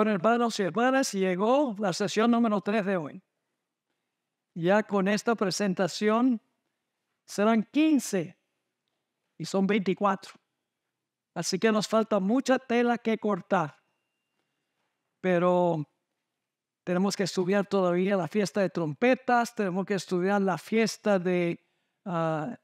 Bueno, hermanos y hermanas, llegó la sesión número 3 de hoy. Ya con esta presentación serán 15 y son 24. Así que nos falta mucha tela que cortar. Pero tenemos que estudiar todavía la fiesta de trompetas, tenemos que estudiar la fiesta de ah,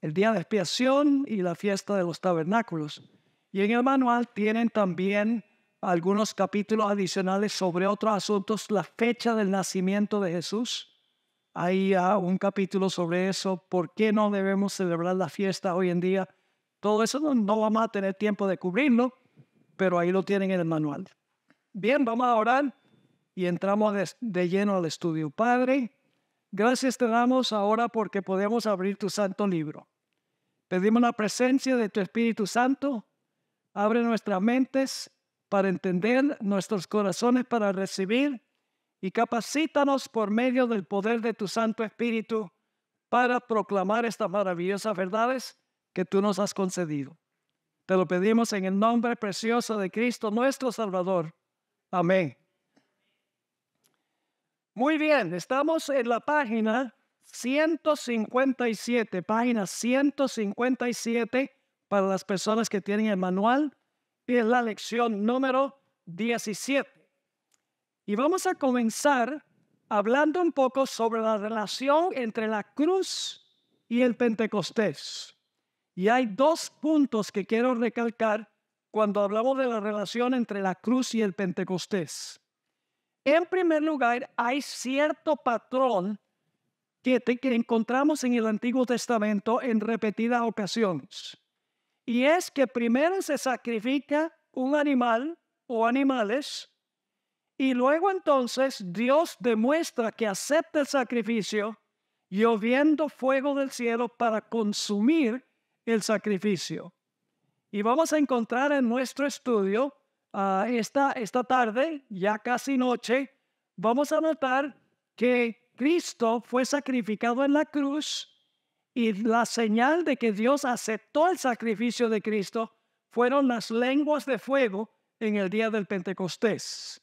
el día de expiación y la fiesta de los tabernáculos. Y en el manual tienen también algunos capítulos adicionales sobre otros asuntos, la fecha del nacimiento de Jesús. Hay un capítulo sobre eso, por qué no debemos celebrar la fiesta hoy en día. Todo eso no, vamos a tener tiempo de cubrirlo, pero ahí lo tienen en el manual. Bien, vamos a orar y entramos de lleno al estudio. Padre, gracias te damos ahora porque podemos abrir tu santo libro. Pedimos la presencia de tu Espíritu Santo. Abre nuestras mentes para entender, nuestros corazones para recibir y capacítanos por medio del poder de tu Santo Espíritu para proclamar estas maravillosas verdades que tú nos has concedido. Te lo pedimos en el nombre precioso de Cristo nuestro Salvador. Amén. Muy bien, estamos en la página 157, página 157 para las personas que tienen el manual es la lección número 17. Y vamos a comenzar hablando un poco sobre la relación entre la cruz y el Pentecostés. Y hay dos puntos que quiero recalcar cuando hablamos de la relación entre la cruz y el Pentecostés. En primer lugar, hay cierto patrón que encontramos en el Antiguo Testamento en repetidas ocasiones. Y es que primero se sacrifica un animal o animales y luego entonces Dios demuestra que acepta el sacrificio lloviendo fuego del cielo para consumir el sacrificio. Y vamos a encontrar en nuestro estudio ah, esta, esta tarde, ya casi noche, vamos a notar que Cristo fue sacrificado en la cruz y la señal de que Dios aceptó el sacrificio de Cristo fueron las lenguas de fuego en el día del Pentecostés.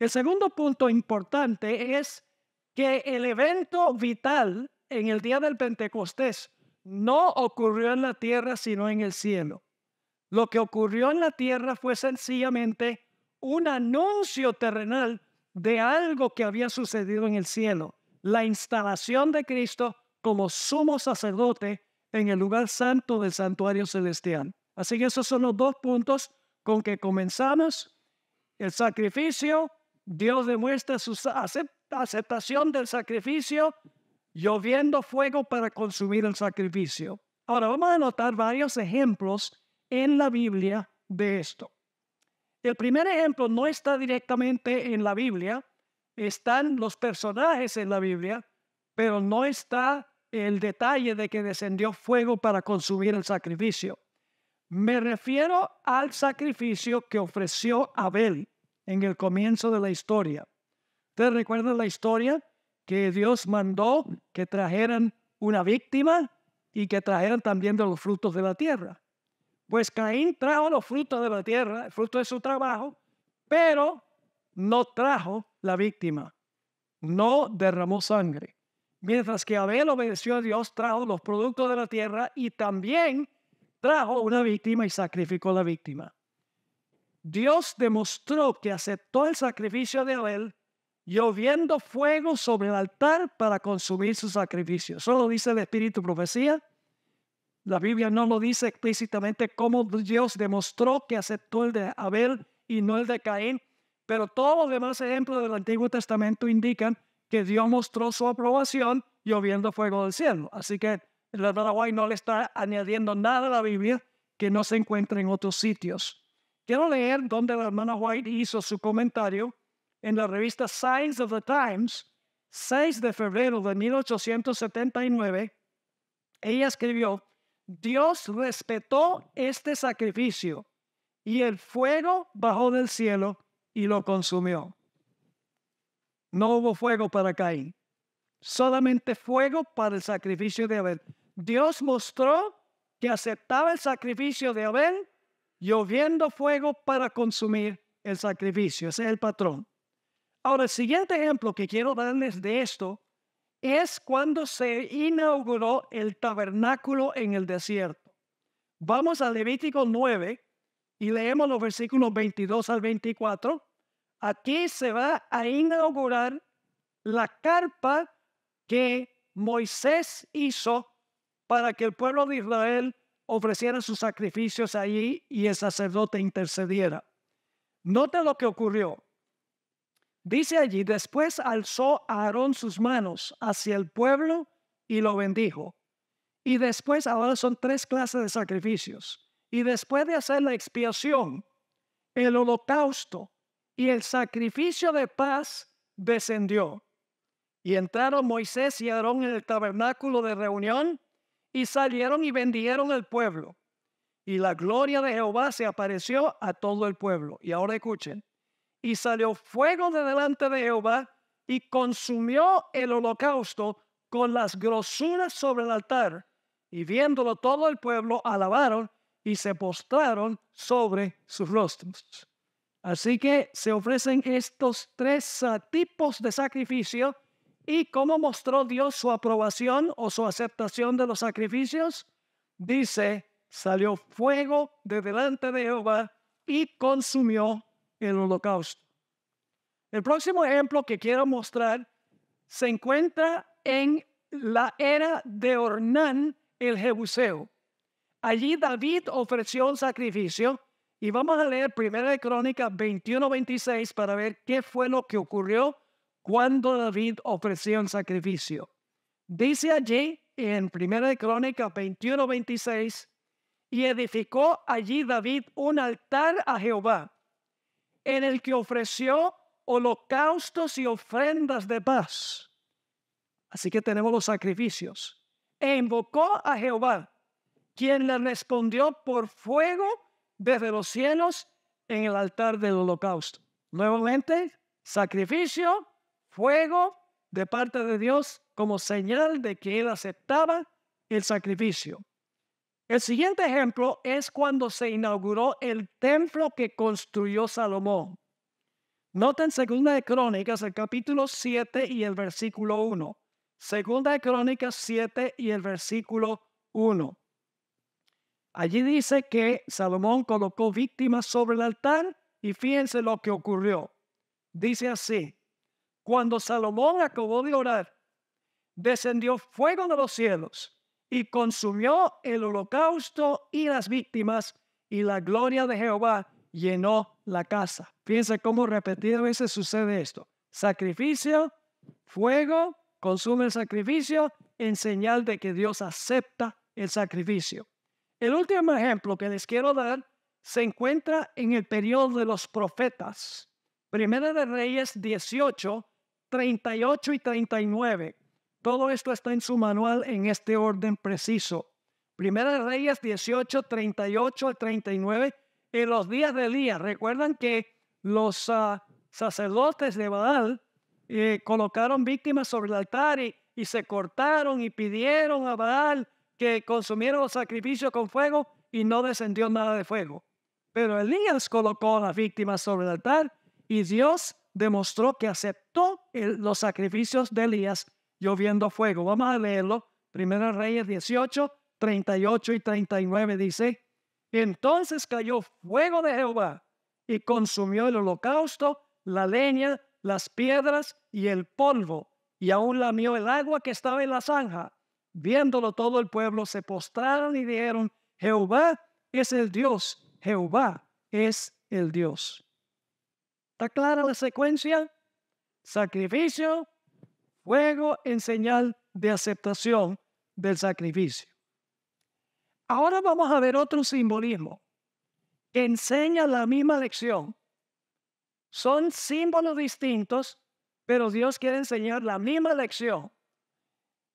El segundo punto importante es que el evento vital en el día del Pentecostés no ocurrió en la tierra sino en el cielo. Lo que ocurrió en la tierra fue sencillamente un anuncio terrenal de algo que había sucedido en el cielo, la instalación de Cristo como sumo sacerdote en el lugar santo del santuario celestial. Así que esos son los dos puntos con que comenzamos. El sacrificio, Dios demuestra su aceptación del sacrificio, lloviendo fuego para consumir el sacrificio. Ahora vamos a anotar varios ejemplos en la Biblia de esto. El primer ejemplo no está directamente en la Biblia, están los personajes en la Biblia, pero no está el detalle de que descendió fuego para consumir el sacrificio. Me refiero al sacrificio que ofreció Abel en el comienzo de la historia. ¿Ustedes recuerdan la historia? Que Dios mandó que trajeran una víctima y que trajeran también de los frutos de la tierra. Pues Caín trajo los frutos de la tierra, el fruto de su trabajo, pero no trajo la víctima, no derramó sangre. Mientras que Abel obedeció a Dios, trajo los productos de la tierra y también trajo una víctima y sacrificó a la víctima. Dios demostró que aceptó el sacrificio de Abel, lloviendo fuego sobre el altar para consumir su sacrificio. Solo dice el Espíritu Profecía. La Biblia no lo dice explícitamente cómo Dios demostró que aceptó el de Abel y no el de Caín, pero todos los demás ejemplos del Antiguo Testamento indican que Dios mostró su aprobación lloviendo fuego del cielo. Así que la hermana White no le está añadiendo nada a la Biblia que no se encuentre en otros sitios. Quiero leer donde la hermana White hizo su comentario en la revista Science of the Times, 6 de febrero de 1879. Ella escribió, Dios respetó este sacrificio y el fuego bajó del cielo y lo consumió. No hubo fuego para Caín, solamente fuego para el sacrificio de Abel. Dios mostró que aceptaba el sacrificio de Abel, lloviendo fuego para consumir el sacrificio. Ese es el patrón. Ahora, el siguiente ejemplo que quiero darles de esto es cuando se inauguró el tabernáculo en el desierto. Vamos a Levítico 9 y leemos los versículos 22 al 24 Aquí se va a inaugurar la carpa que Moisés hizo para que el pueblo de Israel ofreciera sus sacrificios allí y el sacerdote intercediera. note lo que ocurrió. Dice allí, después alzó Aarón sus manos hacia el pueblo y lo bendijo. Y después, ahora son tres clases de sacrificios. Y después de hacer la expiación, el holocausto, y el sacrificio de paz descendió. Y entraron Moisés y Aarón en el tabernáculo de reunión y salieron y vendieron el pueblo. Y la gloria de Jehová se apareció a todo el pueblo. Y ahora escuchen. Y salió fuego de delante de Jehová y consumió el holocausto con las grosuras sobre el altar. Y viéndolo todo el pueblo alabaron y se postraron sobre sus rostros. Así que se ofrecen estos tres ah, tipos de sacrificio. ¿Y cómo mostró Dios su aprobación o su aceptación de los sacrificios? Dice, salió fuego de delante de Jehová y consumió el holocausto. El próximo ejemplo que quiero mostrar se encuentra en la era de Ornán el Jebuseo. Allí David ofreció un sacrificio y vamos a leer Primera de Crónica 21-26 para ver qué fue lo que ocurrió cuando David ofreció un sacrificio. Dice allí en Primera de Crónica 21-26, y edificó allí David un altar a Jehová, en el que ofreció holocaustos y ofrendas de paz. Así que tenemos los sacrificios. E invocó a Jehová, quien le respondió por fuego desde los cielos en el altar del holocausto. Nuevamente, sacrificio, fuego de parte de Dios como señal de que él aceptaba el sacrificio. El siguiente ejemplo es cuando se inauguró el templo que construyó Salomón. Noten Segunda de Crónicas, el capítulo 7 y el versículo 1. Segunda de Crónicas 7 y el versículo 1. Allí dice que Salomón colocó víctimas sobre el altar y fíjense lo que ocurrió. Dice así, cuando Salomón acabó de orar, descendió fuego de los cielos y consumió el holocausto y las víctimas y la gloria de Jehová llenó la casa. Fíjense cómo repetidas veces sucede esto. Sacrificio, fuego, consume el sacrificio en señal de que Dios acepta el sacrificio. El último ejemplo que les quiero dar se encuentra en el periodo de los profetas, Primera de Reyes 18, 38 y 39. Todo esto está en su manual en este orden preciso. Primera de Reyes 18, 38 al 39. En los días del Elías, recuerdan que los ah, sacerdotes de Baal eh, colocaron víctimas sobre el altar y se cortaron y pidieron a Baal que consumieron los sacrificios con fuego y no descendió nada de fuego. Pero Elías colocó a las víctimas sobre el altar y Dios demostró que aceptó los sacrificios de Elías lloviendo fuego. Vamos a leerlo. Primera Reyes 18, 38 y 39 dice, entonces cayó fuego de Jehová y consumió el holocausto, la leña, las piedras y el polvo, y aún lamió el agua que estaba en la zanja, Viéndolo todo el pueblo, se postraron y dijeron, Jehová es el Dios, Jehová es el Dios. ¿Está clara la secuencia? Sacrificio, fuego en señal de aceptación del sacrificio. Ahora vamos a ver otro simbolismo que enseña la misma lección. Son símbolos distintos, pero Dios quiere enseñar la misma lección.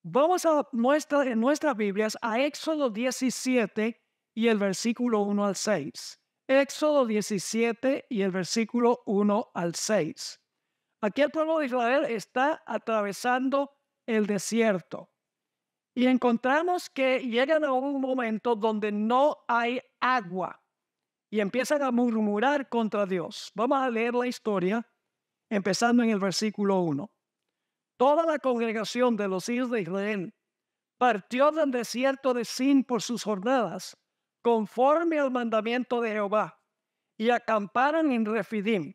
Vamos a nuestra, en nuestras Biblias a Éxodo 17 y el versículo 1 al 6. Éxodo 17 y el versículo 1 al 6. Aquí el pueblo de Israel está atravesando el desierto y encontramos que llegan a un momento donde no hay agua y empiezan a murmurar contra Dios. Vamos a leer la historia empezando en el versículo 1 toda la congregación de los hijos de Israel partió del desierto de Sin por sus jornadas, conforme al mandamiento de Jehová, y acamparon en Refidim,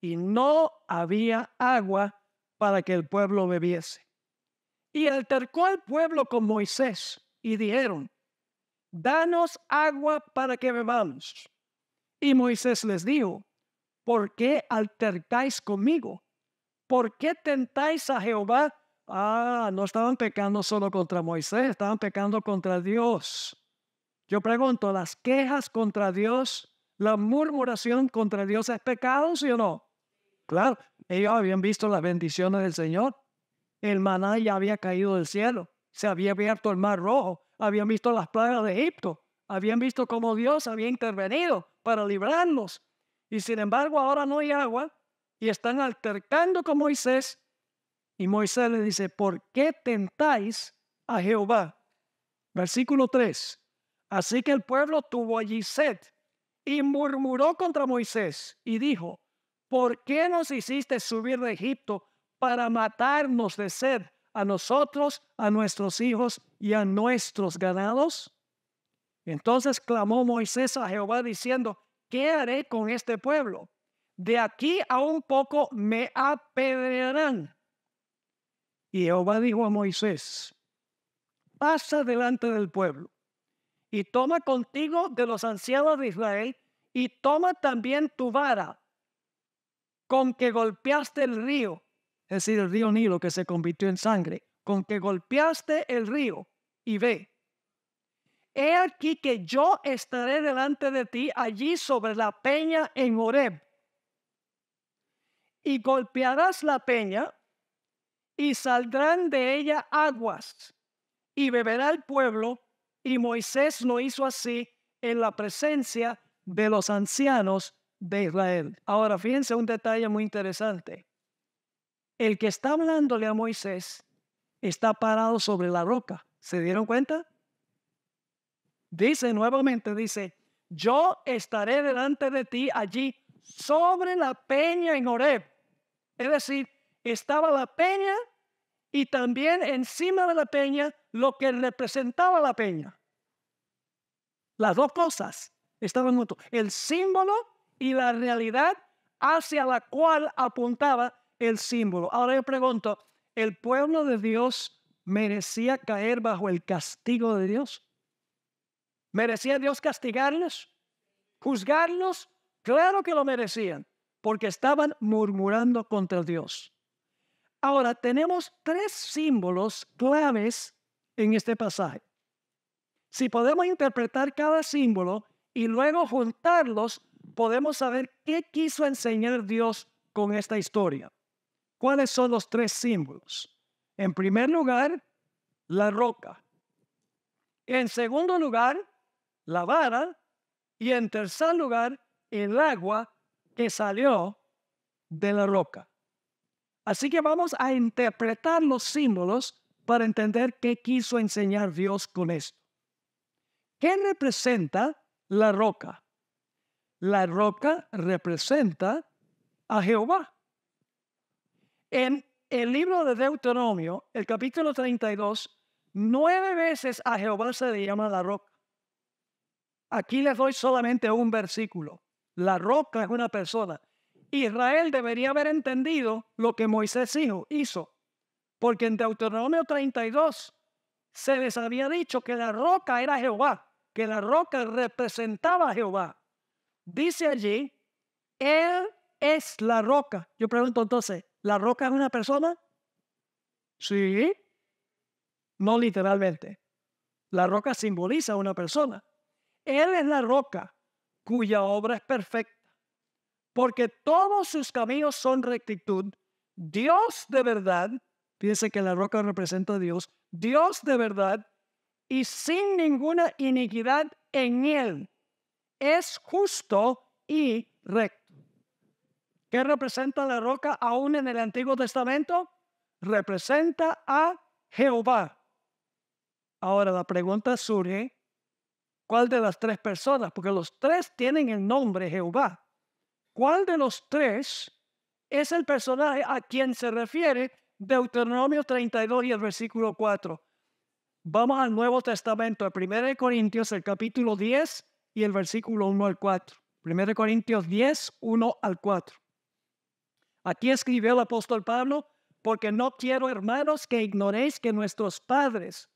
y no había agua para que el pueblo bebiese. Y altercó el pueblo con Moisés, y dijeron, Danos agua para que bebamos. Y Moisés les dijo, ¿por qué altercáis conmigo? ¿Por qué tentáis a Jehová? Ah, no estaban pecando solo contra Moisés, estaban pecando contra Dios. Yo pregunto, ¿las quejas contra Dios, la murmuración contra Dios es pecado, sí o no? Claro, ellos habían visto las bendiciones del Señor. El maná ya había caído del cielo, se había abierto el mar rojo, habían visto las plagas de Egipto, habían visto cómo Dios había intervenido para librarnos. Y sin embargo, ahora no hay agua, y están altercando con Moisés. Y Moisés le dice, ¿por qué tentáis a Jehová? Versículo 3. Así que el pueblo tuvo allí sed y murmuró contra Moisés y dijo, ¿por qué nos hiciste subir de Egipto para matarnos de sed a nosotros, a nuestros hijos y a nuestros ganados? Entonces clamó Moisés a Jehová diciendo, ¿qué haré con este pueblo? de aquí a un poco me apedrearán. Y Jehová dijo a Moisés, pasa delante del pueblo y toma contigo de los ancianos de Israel y toma también tu vara con que golpeaste el río, es decir, el río Nilo que se convirtió en sangre, con que golpeaste el río y ve. He aquí que yo estaré delante de ti allí sobre la peña en Horeb y golpearás la peña, y saldrán de ella aguas, y beberá el pueblo, y Moisés lo hizo así en la presencia de los ancianos de Israel. Ahora, fíjense un detalle muy interesante. El que está hablándole a Moisés está parado sobre la roca. ¿Se dieron cuenta? Dice nuevamente, dice, yo estaré delante de ti allí sobre la peña en Horeb es decir, estaba la peña y también encima de la peña lo que representaba la peña. Las dos cosas estaban juntos, el símbolo y la realidad hacia la cual apuntaba el símbolo. Ahora yo pregunto, ¿el pueblo de Dios merecía caer bajo el castigo de Dios? ¿Merecía Dios castigarlos? ¿Juzgarlos? Claro que lo merecían porque estaban murmurando contra Dios. Ahora tenemos tres símbolos claves en este pasaje. Si podemos interpretar cada símbolo y luego juntarlos, podemos saber qué quiso enseñar Dios con esta historia. ¿Cuáles son los tres símbolos? En primer lugar, la roca. En segundo lugar, la vara. Y en tercer lugar, el agua que salió de la roca. Así que vamos a interpretar los símbolos para entender qué quiso enseñar Dios con esto. ¿Qué representa la roca? La roca representa a Jehová. En el libro de Deuteronomio, el capítulo 32, nueve veces a Jehová se le llama la roca. Aquí les doy solamente un versículo. La roca es una persona. Israel debería haber entendido lo que Moisés hizo, porque en Deuteronomio 32 se les había dicho que la roca era Jehová, que la roca representaba a Jehová. Dice allí, Él es la roca. Yo pregunto entonces, ¿la roca es una persona? Sí, no literalmente. La roca simboliza a una persona. Él es la roca cuya obra es perfecta, porque todos sus caminos son rectitud. Dios de verdad, fíjense que la roca representa a Dios, Dios de verdad y sin ninguna iniquidad en él. Es justo y recto. ¿Qué representa la roca aún en el Antiguo Testamento? Representa a Jehová. Ahora la pregunta surge, ¿Cuál de las tres personas? Porque los tres tienen el nombre Jehová. ¿Cuál de los tres es el personaje a quien se refiere Deuteronomio 32 y el versículo 4? Vamos al Nuevo Testamento, el 1 Corintios, el capítulo 10 y el versículo 1 al 4. 1 Corintios 10, 1 al 4. Aquí escribió el apóstol Pablo, porque no quiero, hermanos, que ignoréis que nuestros padres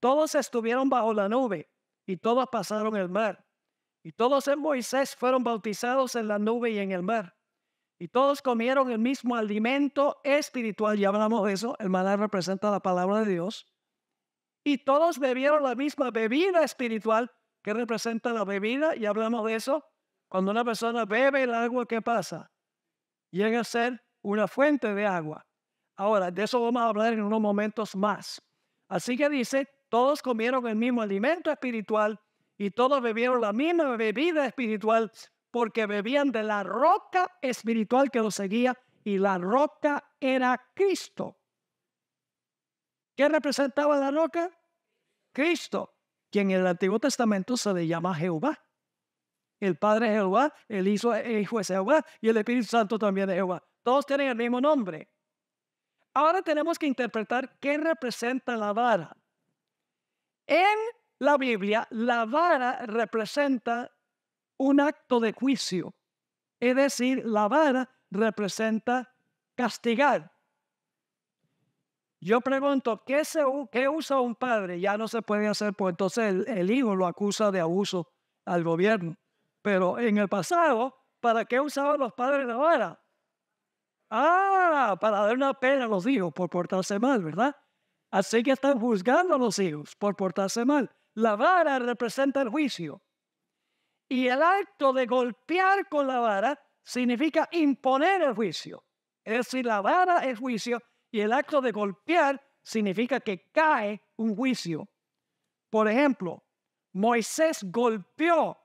todos estuvieron bajo la nube y todos pasaron el mar. Y todos en Moisés fueron bautizados en la nube y en el mar. Y todos comieron el mismo alimento espiritual, ya hablamos de eso, el maná representa la palabra de Dios. Y todos bebieron la misma bebida espiritual que representa la bebida, y hablamos de eso. Cuando una persona bebe el agua, ¿qué pasa? Llega a ser una fuente de agua. Ahora, de eso vamos a hablar en unos momentos más. Así que dice, todos comieron el mismo alimento espiritual y todos bebieron la misma bebida espiritual porque bebían de la roca espiritual que los seguía y la roca era Cristo. ¿Qué representaba la roca? Cristo, quien en el Antiguo Testamento se le llama Jehová. El Padre es Jehová, el Hijo, Hijo es Jehová y el Espíritu Santo también es Jehová. Todos tienen el mismo nombre. Ahora tenemos que interpretar qué representa la vara. En la Biblia, la vara representa un acto de juicio, es decir, la vara representa castigar. Yo pregunto, ¿qué, ¿qué, usa un padre? Ya no se puede hacer, pues entonces el, el, hijo lo acusa de abuso al gobierno. Pero en el pasado, ¿para qué usaban los padres la vara? Ah, para dar una pena a los hijos por portarse mal, ¿verdad? Así que están juzgando a los hijos por portarse mal. La vara representa el juicio. Y el acto de golpear con la vara significa imponer el juicio. Es decir, la vara es juicio y el acto de golpear significa que cae un juicio. Por ejemplo, Moisés golpeó,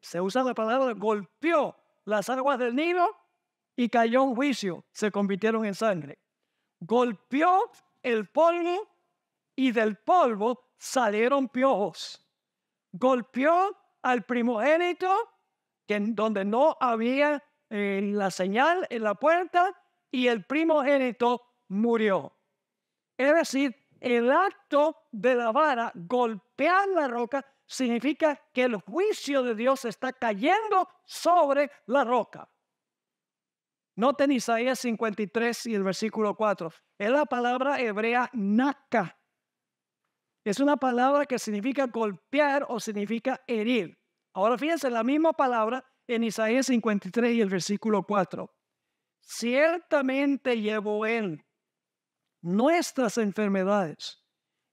se usa la palabra golpeó las aguas del Nilo y cayó un juicio, se convirtieron en sangre. Golpeó el polvo y del polvo salieron piojos. Golpeó al primogénito, que, donde no había eh, la señal en la puerta, y el primogénito murió. Es decir, el acto de la vara, golpear la roca, significa que el juicio de Dios está cayendo sobre la roca. Noten Isaías 53 y el versículo 4. Es la palabra hebrea naka. Es una palabra que significa golpear o significa herir. Ahora fíjense la misma palabra en Isaías 53 y el versículo 4. Ciertamente llevó él nuestras enfermedades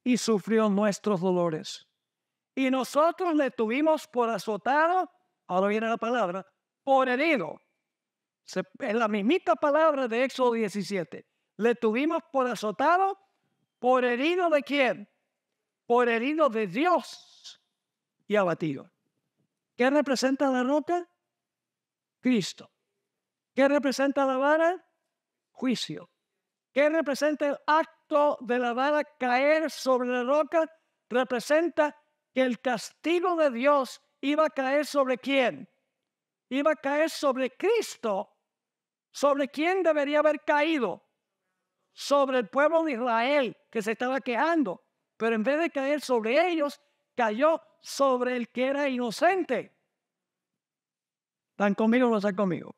y sufrió nuestros dolores. Y nosotros le tuvimos por azotado, ahora viene la palabra, por herido en la mismita palabra de Éxodo 17, le tuvimos por azotado, por herido de quién? Por herido de Dios y abatido. ¿Qué representa la roca? Cristo. ¿Qué representa la vara? Juicio. ¿Qué representa el acto de la vara caer sobre la roca? Representa que el castigo de Dios iba a caer sobre quién? Iba a caer sobre Cristo ¿Sobre quién debería haber caído? Sobre el pueblo de Israel que se estaba quejando. Pero en vez de caer sobre ellos, cayó sobre el que era inocente. ¿Están conmigo o no están conmigo?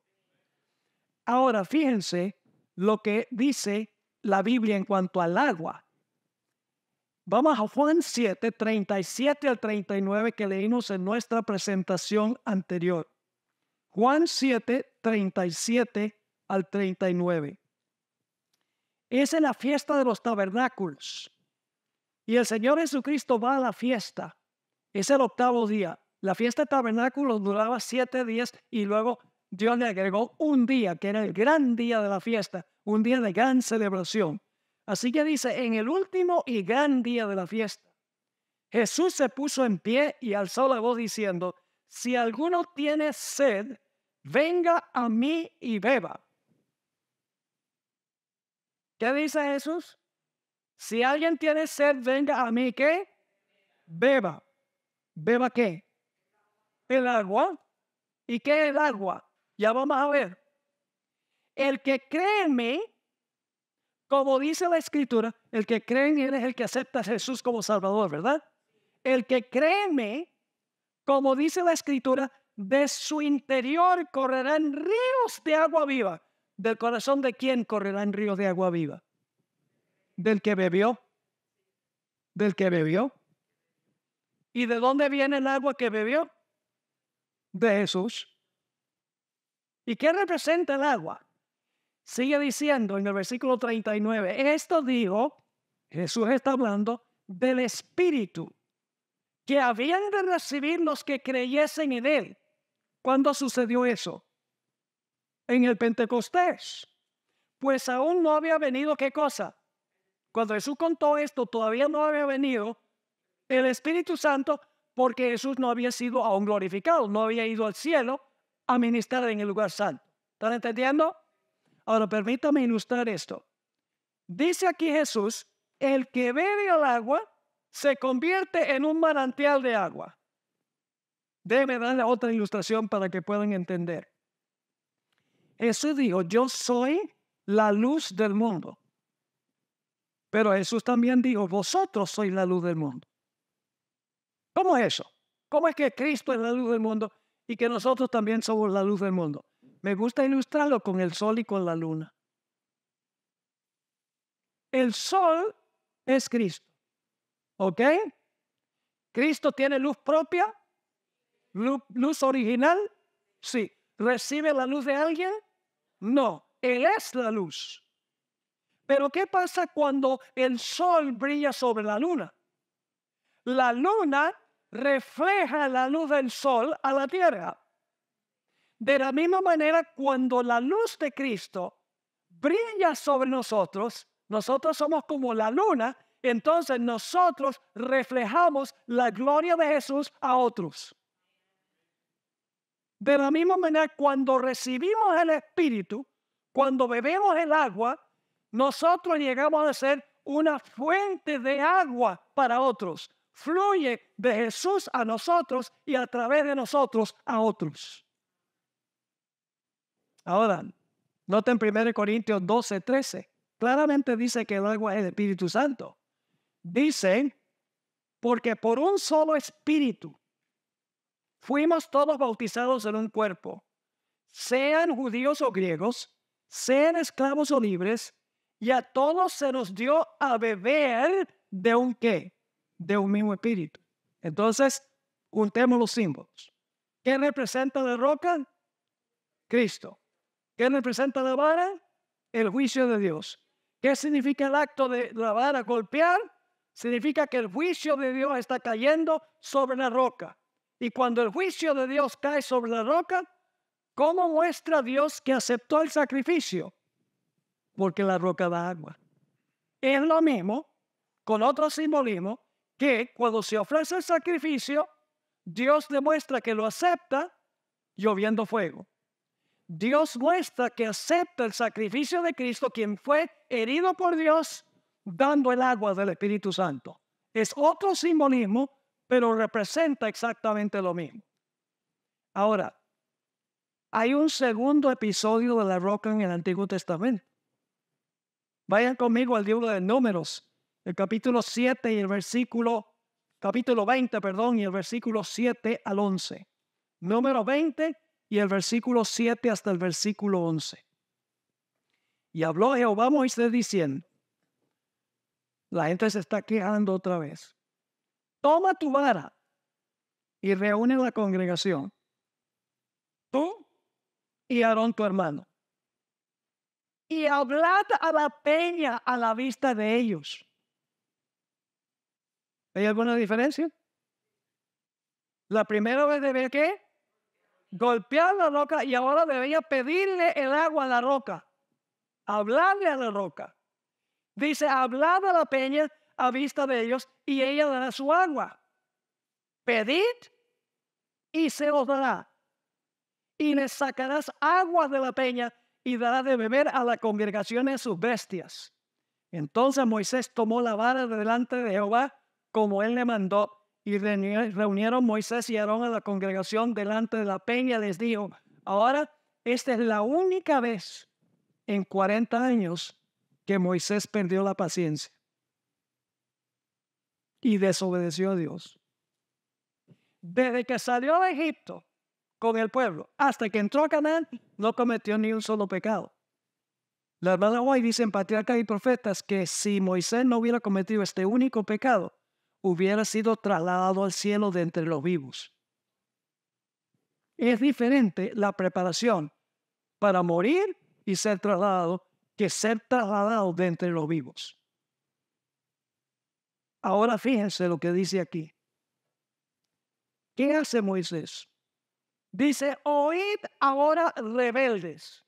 Ahora, fíjense lo que dice la Biblia en cuanto al agua. Vamos a Juan 7, 37 al 39 que leímos en nuestra presentación anterior. Juan 7, 37 al 39. Es en la fiesta de los tabernáculos. Y el Señor Jesucristo va a la fiesta. Es el octavo día. La fiesta de tabernáculos duraba siete días y luego Dios le agregó un día, que era el gran día de la fiesta, un día de gran celebración. Así que dice, en el último y gran día de la fiesta, Jesús se puso en pie y alzó la voz diciendo, si alguno tiene sed, venga a mí y beba. ¿Qué dice Jesús? Si alguien tiene sed, venga a mí, ¿qué? Beba. ¿Beba qué? El agua. ¿Y qué el agua? Ya vamos a ver. El que cree en mí, como dice la Escritura, el que cree en él es el que acepta a Jesús como Salvador, ¿verdad? El que cree en mí, como dice la Escritura, de su interior correrán ríos de agua viva. ¿Del corazón de quién en ríos de agua viva? ¿Del que bebió? ¿Del que bebió? ¿Y de dónde viene el agua que bebió? De Jesús. ¿Y qué representa el agua? Sigue diciendo en el versículo 39, esto dijo, Jesús está hablando del Espíritu que habían de recibir los que creyesen en Él. ¿Cuándo sucedió eso? en el Pentecostés. Pues aún no había venido qué cosa. Cuando Jesús contó esto, todavía no había venido el Espíritu Santo porque Jesús no había sido aún glorificado, no había ido al cielo a ministrar en el lugar santo. ¿Están entendiendo? Ahora permítame ilustrar esto. Dice aquí Jesús, el que bebe el agua se convierte en un manantial de agua. Déjenme darle otra ilustración para que puedan entender. Jesús dijo, yo soy la luz del mundo. Pero Jesús también dijo, vosotros sois la luz del mundo. ¿Cómo es eso? ¿Cómo es que Cristo es la luz del mundo y que nosotros también somos la luz del mundo? Me gusta ilustrarlo con el sol y con la luna. El sol es Cristo. ¿Ok? Cristo tiene luz propia, luz, original. Sí. ¿Recibe la luz de alguien? No, Él es la luz. Pero ¿qué pasa cuando el sol brilla sobre la luna? La luna refleja la luz del sol a la tierra. De la misma manera, cuando la luz de Cristo brilla sobre nosotros, nosotros somos como la luna, entonces nosotros reflejamos la gloria de Jesús a otros. De la misma manera, cuando recibimos el Espíritu, cuando bebemos el agua, nosotros llegamos a ser una fuente de agua para otros. Fluye de Jesús a nosotros y a través de nosotros a otros. Ahora, noten 1 Corintios 12, 13. Claramente dice que el agua es el Espíritu Santo. Dicen, porque por un solo Espíritu Fuimos todos bautizados en un cuerpo, sean judíos o griegos, sean esclavos o libres, y a todos se nos dio a beber de un qué, de un mismo espíritu. Entonces, juntemos los símbolos. ¿Qué representa la roca? Cristo. ¿Qué representa la vara? El juicio de Dios. ¿Qué significa el acto de la vara golpear? Significa que el juicio de Dios está cayendo sobre la roca. Y cuando el juicio de Dios cae sobre la roca, ¿cómo muestra Dios que aceptó el sacrificio? Porque la roca da agua. Es lo mismo, con otro simbolismo, que cuando se ofrece el sacrificio, Dios demuestra que lo acepta lloviendo fuego. Dios muestra que acepta el sacrificio de Cristo, quien fue herido por Dios, dando el agua del Espíritu Santo. Es otro simbolismo pero representa exactamente lo mismo. Ahora, hay un segundo episodio de la roca en el Antiguo Testamento. Vayan conmigo al libro de Números, el capítulo 7 y el versículo, capítulo 20, perdón, y el versículo 7 al 11. Número 20 y el versículo 7 hasta el versículo 11. Y habló Jehová Moisés diciendo, la gente se está quejando otra vez toma tu vara y reúne la congregación, tú y Aarón tu hermano, y hablad a la peña a la vista de ellos. ¿Hay alguna diferencia? La primera vez debía qué? Golpear la roca y ahora debía pedirle el agua a la roca, hablarle a la roca. Dice, hablad a la peña a vista de ellos, y ella dará su agua. Pedid y se os dará. Y le sacarás agua de la peña y dará de beber a la congregación a sus bestias. Entonces Moisés tomó la vara delante de Jehová, como él le mandó, y reunieron Moisés y Aarón a la congregación delante de la peña. Les dijo, ahora esta es la única vez en 40 años que Moisés perdió la paciencia y desobedeció a Dios. Desde que salió de Egipto con el pueblo hasta que entró a Canaán, no cometió ni un solo pecado. La hermana White dice en Patriarcas y Profetas que si Moisés no hubiera cometido este único pecado, hubiera sido trasladado al cielo de entre los vivos. Es diferente la preparación para morir y ser trasladado que ser trasladado de entre los vivos. Ahora fíjense lo que dice aquí. ¿Qué hace Moisés? Dice, oíd ahora rebeldes.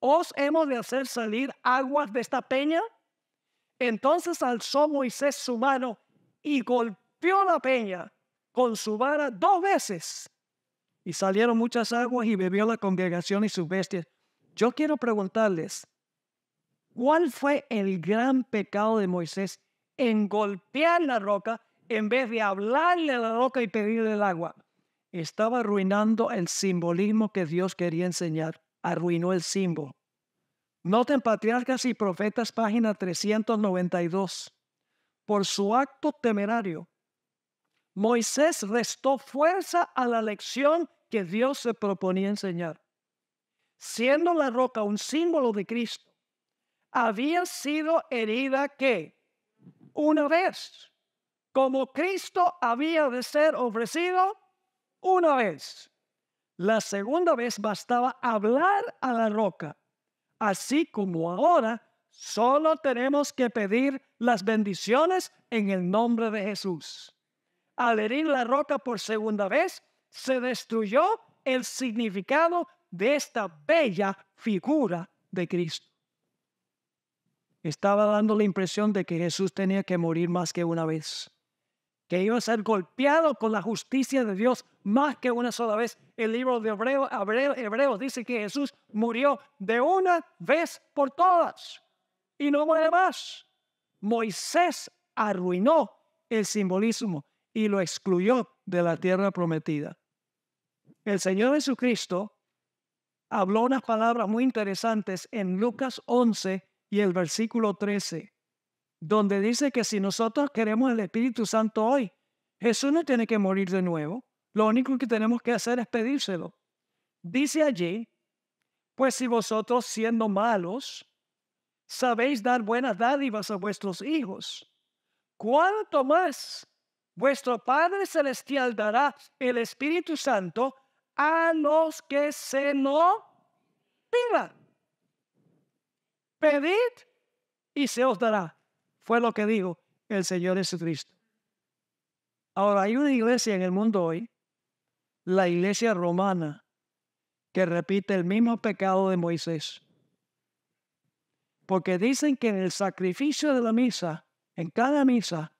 ¿Os hemos de hacer salir aguas de esta peña? Entonces alzó Moisés su mano y golpeó la peña con su vara dos veces. Y salieron muchas aguas y bebió la congregación y sus bestias. Yo quiero preguntarles, ¿cuál fue el gran pecado de Moisés en golpear la roca en vez de hablarle a la roca y pedirle el agua. Estaba arruinando el simbolismo que Dios quería enseñar. Arruinó el símbolo. Noten Patriarcas y Profetas, página 392. Por su acto temerario, Moisés restó fuerza a la lección que Dios se proponía enseñar. Siendo la roca un símbolo de Cristo, había sido herida que una vez, como Cristo había de ser ofrecido una vez. La segunda vez bastaba hablar a la roca. Así como ahora, solo tenemos que pedir las bendiciones en el nombre de Jesús. Al herir la roca por segunda vez, se destruyó el significado de esta bella figura de Cristo estaba dando la impresión de que Jesús tenía que morir más que una vez, que iba a ser golpeado con la justicia de Dios más que una sola vez. El libro de Hebreos dice que Jesús murió de una vez por todas y no muere más. Moisés arruinó el simbolismo y lo excluyó de la tierra prometida. El Señor Jesucristo habló unas palabras muy interesantes en Lucas 11, y el versículo 13, donde dice que si nosotros queremos el Espíritu Santo hoy, Jesús no tiene que morir de nuevo. Lo único que tenemos que hacer es pedírselo. Dice allí, pues si vosotros siendo malos, sabéis dar buenas dádivas a vuestros hijos, ¿cuánto más vuestro Padre Celestial dará el Espíritu Santo a los que se no pidan? Pedid y se os dará. Fue lo que dijo el Señor Jesucristo. Ahora, hay una iglesia en el mundo hoy, la iglesia romana, que repite el mismo pecado de Moisés. Porque dicen que en el sacrificio de la misa, en cada misa,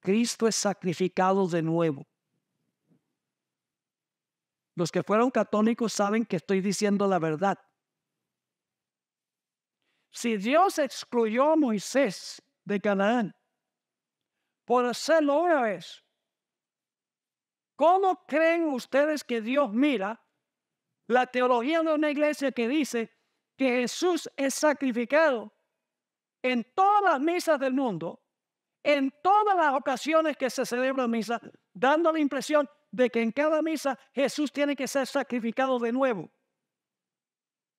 Cristo es sacrificado de nuevo. Los que fueron católicos saben que estoy diciendo la verdad. Si Dios excluyó a Moisés de Canaán por hacerlo una vez, ¿cómo creen ustedes que Dios mira la teología de una iglesia que dice que Jesús es sacrificado en todas las misas del mundo, en todas las ocasiones que se celebra misa, dando la impresión de que en cada misa Jesús tiene que ser sacrificado de nuevo.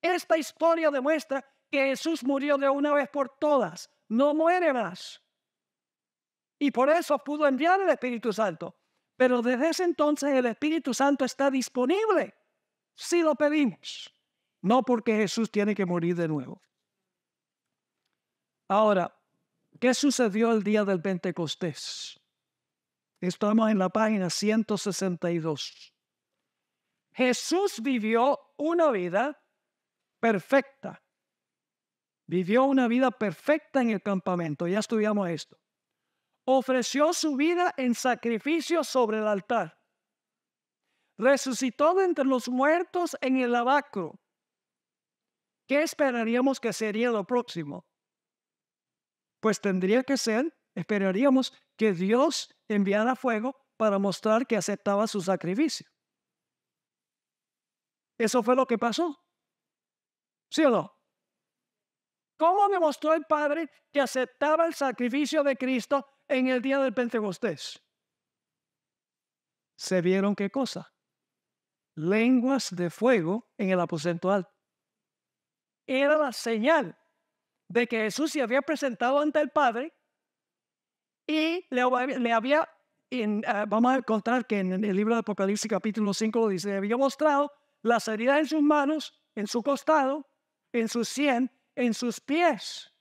Esta historia demuestra que Jesús murió de una vez por todas, no muere más. Y por eso pudo enviar el Espíritu Santo. Pero desde ese entonces el Espíritu Santo está disponible si lo pedimos, no porque Jesús tiene que morir de nuevo. Ahora, ¿qué sucedió el día del Pentecostés? Estamos en la página 162. Jesús vivió una vida perfecta, Vivió una vida perfecta en el campamento, ya estudiamos esto. Ofreció su vida en sacrificio sobre el altar. Resucitó de entre los muertos en el abacro. ¿Qué esperaríamos que sería lo próximo? Pues tendría que ser, esperaríamos que Dios enviara fuego para mostrar que aceptaba su sacrificio. Eso fue lo que pasó. ¿Sí o no? ¿Cómo demostró el Padre que aceptaba el sacrificio de Cristo en el día del Pentecostés? ¿Se vieron qué cosa? Lenguas de fuego en el aposento alto. Era la señal de que Jesús se había presentado ante el Padre y le, había, ah, vamos a encontrar que en el libro de Apocalipsis capítulo 5 lo dice, le había mostrado las heridas en sus manos, en su costado, en su sien en sus pies.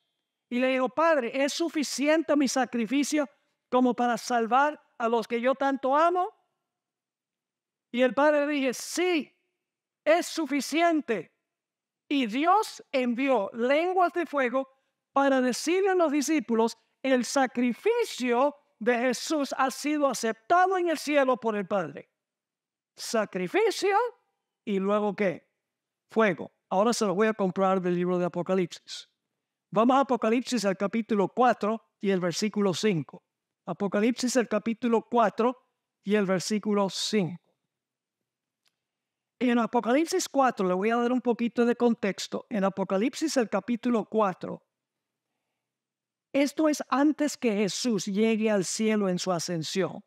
Y le digo, Padre, ¿es suficiente mi sacrificio como para salvar a los que yo tanto amo? Y el Padre dije, sí, es suficiente. Y Dios envió lenguas de fuego para decirle a los discípulos, el sacrificio de Jesús ha sido aceptado en el cielo por el Padre. Sacrificio y luego qué? Fuego ahora se lo voy a comprar del libro de Apocalipsis. Vamos a Apocalipsis al capítulo 4 y el versículo 5. Apocalipsis el capítulo 4 y el versículo 5. En Apocalipsis 4, le voy a dar un poquito de contexto, en Apocalipsis el capítulo 4, esto es antes que Jesús llegue al cielo en su ascensión.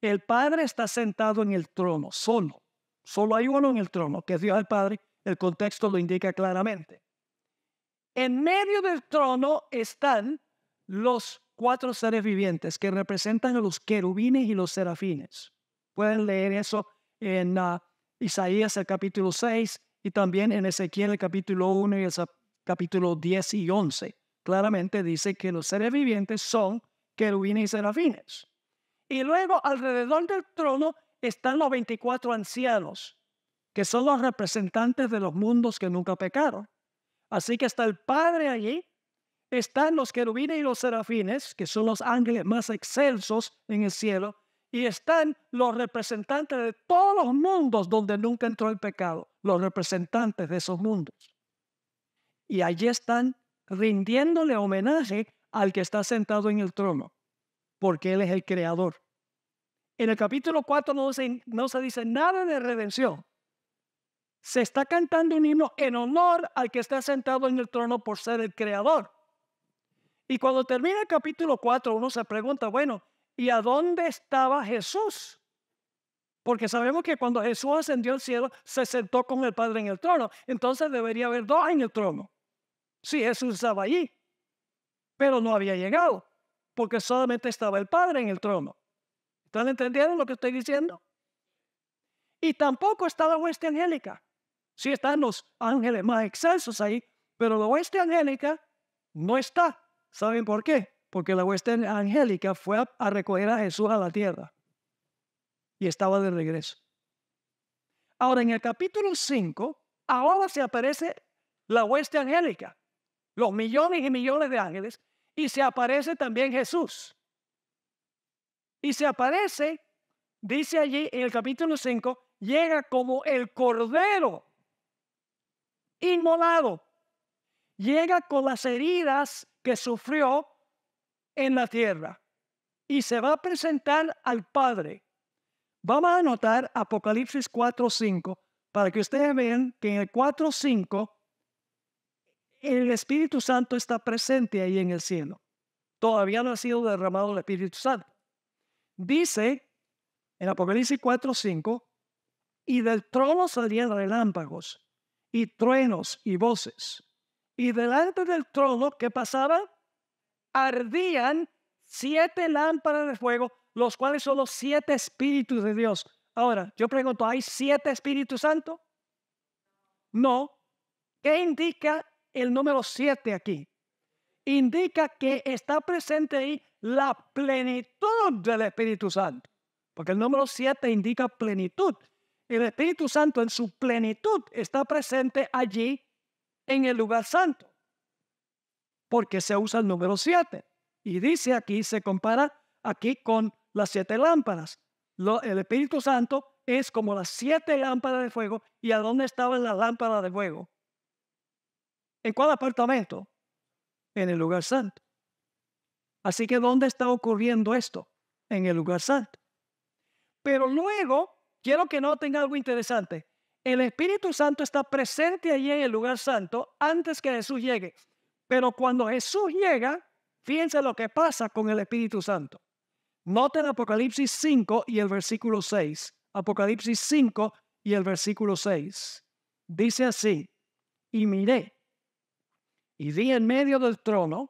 El Padre está sentado en el trono, solo. Solo hay uno en el trono, que es Dios el Padre, el contexto lo indica claramente. En medio del trono están los cuatro seres vivientes que representan a los querubines y los serafines. Pueden leer eso en ah, Isaías el capítulo 6 y también en Ezequiel el capítulo 1 y el capítulo 10 y 11. Claramente dice que los seres vivientes son querubines y serafines. Y luego alrededor del trono están los 24 ancianos que son los representantes de los mundos que nunca pecaron. Así que está el Padre allí, están los querubines y los serafines, que son los ángeles más excelsos en el cielo, y están los representantes de todos los mundos donde nunca entró el pecado, los representantes de esos mundos. Y allí están rindiéndole homenaje al que está sentado en el trono, porque Él es el creador. En el capítulo 4 no se, no se dice nada de redención, se está cantando un himno en honor al que está sentado en el trono por ser el creador. Y cuando termina el capítulo 4, uno se pregunta, bueno, ¿y a dónde estaba Jesús? Porque sabemos que cuando Jesús ascendió al cielo, se sentó con el Padre en el trono. Entonces debería haber dos en el trono. Si sí, Jesús estaba allí, pero no había llegado, porque solamente estaba el Padre en el trono. ¿Están entendiendo lo que estoy diciendo? Y tampoco estaba la hueste angélica. Sí están los ángeles más excelsos ahí, pero la hueste angélica no está. ¿Saben por qué? Porque la hueste angélica fue a, a recoger a Jesús a la tierra y estaba de regreso. Ahora, en el capítulo 5, ahora se aparece la hueste angélica, los millones y millones de ángeles, y se aparece también Jesús. Y se aparece, dice allí en el capítulo 5, llega como el cordero inmolado. Llega con las heridas que sufrió en la tierra y se va a presentar al Padre. Vamos a anotar Apocalipsis 4.5 para que ustedes vean que en el 4.5 el Espíritu Santo está presente ahí en el cielo. Todavía no ha sido derramado el Espíritu Santo. Dice en Apocalipsis 4.5, y del trono salían relámpagos y truenos y voces. Y delante del trono, que pasaba? Ardían siete lámparas de fuego, los cuales son los siete espíritus de Dios. Ahora, yo pregunto, ¿hay siete Espíritus Santo No. ¿Qué indica el número siete aquí? Indica que está presente ahí la plenitud del Espíritu Santo, porque el número siete indica plenitud. El Espíritu Santo en su plenitud está presente allí en el lugar santo. Porque se usa el número siete. Y dice aquí, se compara aquí con las siete lámparas. el Espíritu Santo es como las siete lámparas de fuego. ¿Y a dónde estaba la lámpara de fuego? ¿En cuál apartamento? En el lugar santo. Así que ¿dónde está ocurriendo esto? En el lugar santo. Pero luego Quiero que noten algo interesante. El Espíritu Santo está presente allí en el lugar santo antes que Jesús llegue. Pero cuando Jesús llega, fíjense lo que pasa con el Espíritu Santo. Noten Apocalipsis 5 y el versículo 6. Apocalipsis 5 y el versículo 6. Dice así, y miré, y vi en medio del trono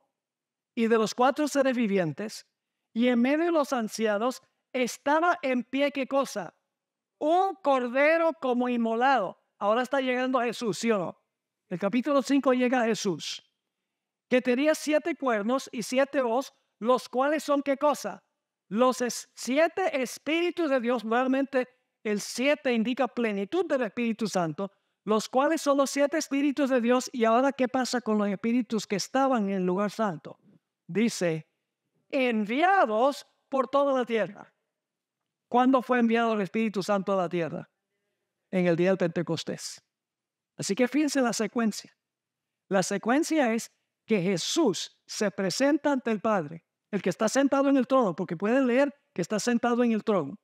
y de los cuatro seres vivientes, y en medio de los ancianos, estaba en pie qué cosa? un cordero como inmolado. Ahora está llegando Jesús, ¿sí o no? El capítulo 5 llega a Jesús, que tenía siete cuernos y siete ojos, los cuales son qué cosa? Los siete espíritus de Dios, nuevamente el siete indica plenitud del Espíritu Santo, los cuales son los siete espíritus de Dios. Y ahora, ¿qué pasa con los espíritus que estaban en el lugar santo? Dice, enviados por toda la tierra. ¿Cuándo fue enviado el Espíritu Santo a la tierra? En el día del Pentecostés. Así que fíjense la secuencia. La secuencia es que Jesús se presenta ante el Padre, el que está sentado en el trono, porque pueden leer que está sentado en el trono.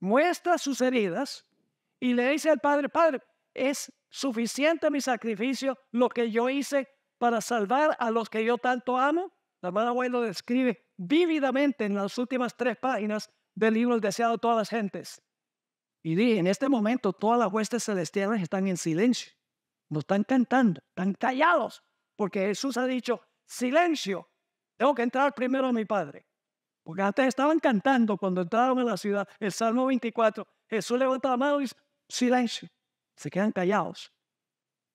Muestra sus heridas y le dice al Padre, Padre, es suficiente mi sacrificio, lo que yo hice para salvar a los que yo tanto amo. La hermana abuela lo describe vívidamente en las últimas tres páginas del libro El deseado de todas las gentes. Y dije, en este momento todas las huestes celestiales están en silencio, no están cantando, están callados, porque Jesús ha dicho, silencio, tengo que entrar primero a mi Padre. Porque antes estaban cantando cuando entraron en la ciudad, el Salmo 24, Jesús levanta la mano y dice, silencio, se quedan callados.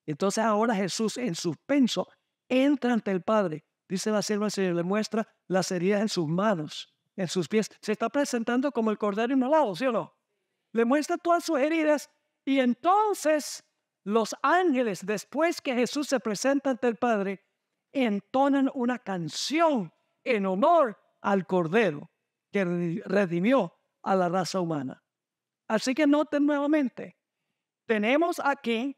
Entonces ahora Jesús en suspenso entra ante el Padre, dice la sierva del Señor, le muestra las heridas en sus manos en sus pies. Se está presentando como el cordero inmolado, ¿sí o no? Le muestra todas sus heridas y entonces los ángeles, después que Jesús se presenta ante el Padre, entonan una canción en honor al cordero que redimió a la raza humana. Así que noten nuevamente, tenemos aquí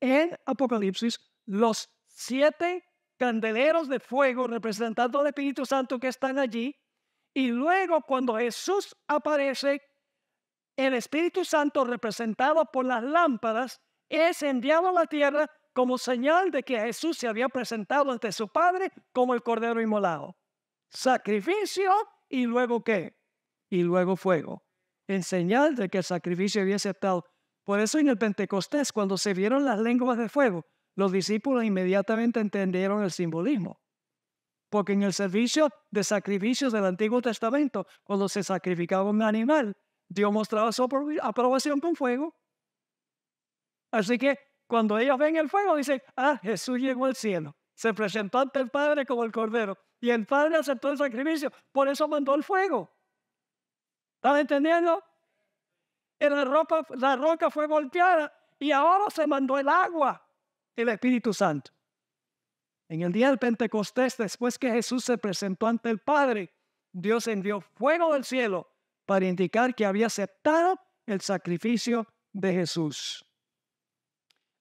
en Apocalipsis los siete candeleros de fuego representando al Espíritu Santo que están allí y luego cuando Jesús aparece, el Espíritu Santo representado por las lámparas es enviado a la tierra como señal de que Jesús se había presentado ante su Padre como el Cordero Inmolado. Sacrificio y luego qué? Y luego fuego. En señal de que el sacrificio había aceptado. Por eso en el Pentecostés, cuando se vieron las lenguas de fuego, los discípulos inmediatamente entendieron el simbolismo porque en el servicio de sacrificios del Antiguo Testamento, cuando se sacrificaba un animal, Dios mostraba su aprobación con fuego. Así que cuando ellos ven el fuego, dicen, ah, Jesús llegó al cielo, se presentó ante el Padre como el Cordero, y el Padre aceptó el sacrificio, por eso mandó el fuego. ¿Están entendiendo? la, la roca fue golpeada y ahora se mandó el agua, el Espíritu Santo. En el día del Pentecostés, después que Jesús se presentó ante el Padre, Dios envió fuego del cielo para indicar que había aceptado el sacrificio de Jesús.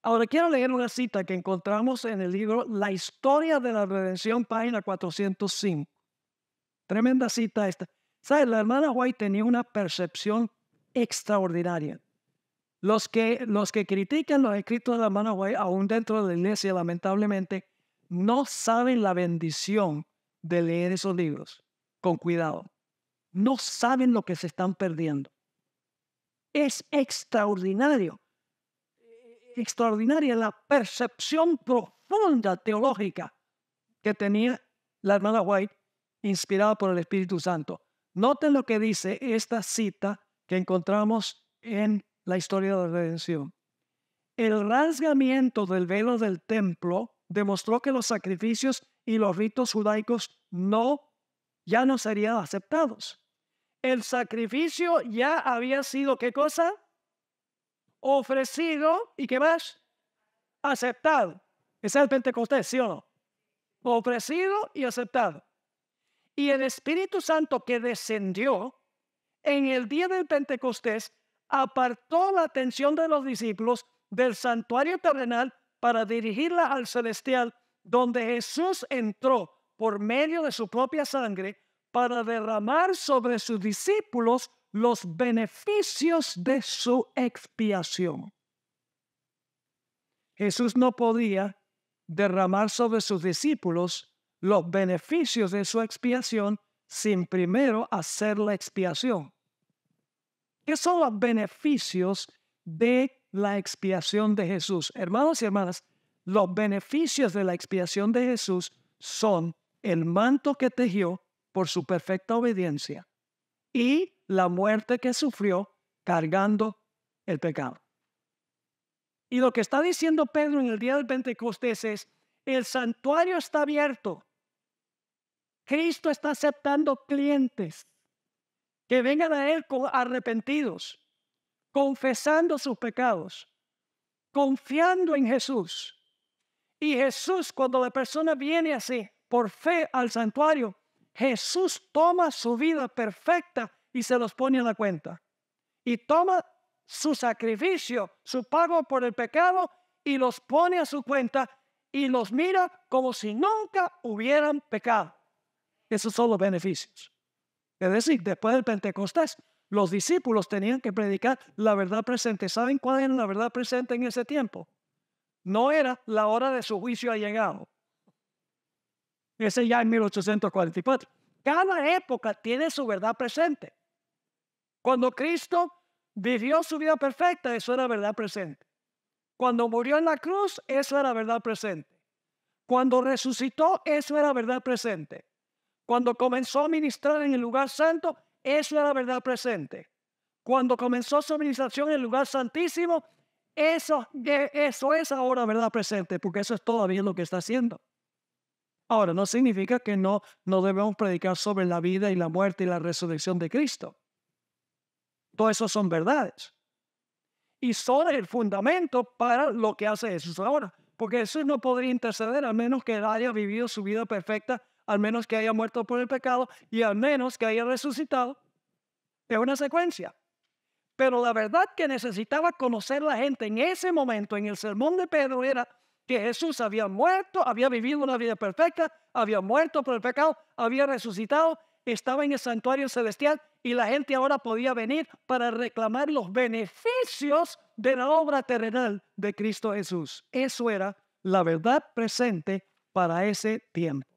Ahora quiero leer una cita que encontramos en el libro La historia de la redención, página 405. Tremenda cita esta. ¿Sabes? La hermana White tenía una percepción extraordinaria. Los que, los que critican los escritos de la hermana White, aún dentro de la iglesia, lamentablemente, no saben la bendición de leer esos libros con cuidado. No saben lo que se están perdiendo. Es extraordinario, e-, e-, extraordinaria la percepción profunda teológica que tenía la hermana White, inspirada por el Espíritu Santo. Noten lo que dice esta cita que encontramos en la historia de la redención. El rasgamiento del velo del templo demostró que los sacrificios y los ritos judaicos no, ya no serían aceptados. El sacrificio ya había sido, ¿qué cosa? Ofrecido y qué más? Aceptado. Ese es el Pentecostés, ¿sí o no? Ofrecido y aceptado. Y el Espíritu Santo que descendió en el día del Pentecostés apartó la atención de los discípulos del santuario terrenal para dirigirla al celestial, donde Jesús entró por medio de su propia sangre para derramar sobre sus discípulos los beneficios de su expiación. Jesús no podía derramar sobre sus discípulos los beneficios de su expiación sin primero hacer la expiación. ¿Qué son los beneficios de la expiación de Jesús. Hermanos y hermanas, los beneficios de la expiación de Jesús son el manto que tejió por su perfecta obediencia y la muerte que sufrió cargando el pecado. Y lo que está diciendo Pedro en el día del Pentecostés es, el santuario está abierto. Cristo está aceptando clientes que vengan a Él arrepentidos confesando sus pecados, confiando en Jesús. Y Jesús, cuando la persona viene así por fe al santuario, Jesús toma su vida perfecta y se los pone en la cuenta. Y toma su sacrificio, su pago por el pecado y los pone a su cuenta y los mira como si nunca hubieran pecado. Esos son los beneficios. Es decir, después del Pentecostés, los discípulos tenían que predicar la verdad presente. ¿Saben cuál era la verdad presente en ese tiempo? No era la hora de su juicio ha llegado. Ese ya en 1844. Cada época tiene su verdad presente. Cuando Cristo vivió su vida perfecta, eso era verdad presente. Cuando murió en la cruz, eso era verdad presente. Cuando resucitó, eso era verdad presente. Cuando comenzó a ministrar en el lugar santo, eso era la verdad presente. Cuando comenzó su administración en el lugar santísimo, eso, eso es ahora verdad presente, porque eso es todavía lo que está haciendo. Ahora, no significa que no, no debemos predicar sobre la vida y la muerte y la resurrección de Cristo. Todo eso son verdades. Y son el fundamento para lo que hace Jesús ahora. Porque Jesús no podría interceder a menos que él haya vivido su vida perfecta al menos que haya muerto por el pecado y al menos que haya resucitado. Es una secuencia. Pero la verdad que necesitaba conocer la gente en ese momento, en el sermón de Pedro, era que Jesús había muerto, había vivido una vida perfecta, había muerto por el pecado, había resucitado, estaba en el santuario celestial y la gente ahora podía venir para reclamar los beneficios de la obra terrenal de Cristo Jesús. Eso era la verdad presente para ese tiempo.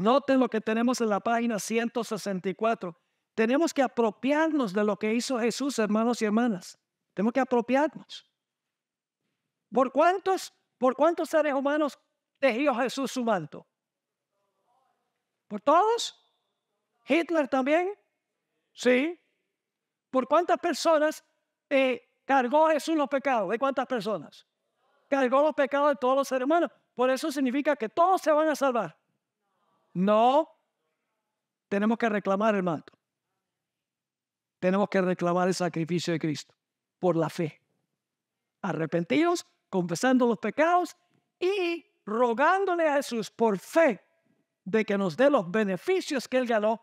Noten lo que tenemos en la página 164. Tenemos que apropiarnos de lo que hizo Jesús, hermanos y hermanas. Tenemos que apropiarnos. ¿Por cuántos, por cuántos seres humanos tejió Jesús su manto? ¿Por todos? ¿Hitler también? Sí. ¿Por cuántas personas eh, cargó Jesús los pecados? ¿De cuántas personas? Cargó los pecados de todos los seres humanos. Por eso significa que todos se van a salvar. No. Tenemos que reclamar, el manto. Tenemos que reclamar el sacrificio de Cristo por la fe. Arrepentidos, confesando los pecados y rogándole a Jesús por fe de que nos dé los beneficios que Él ganó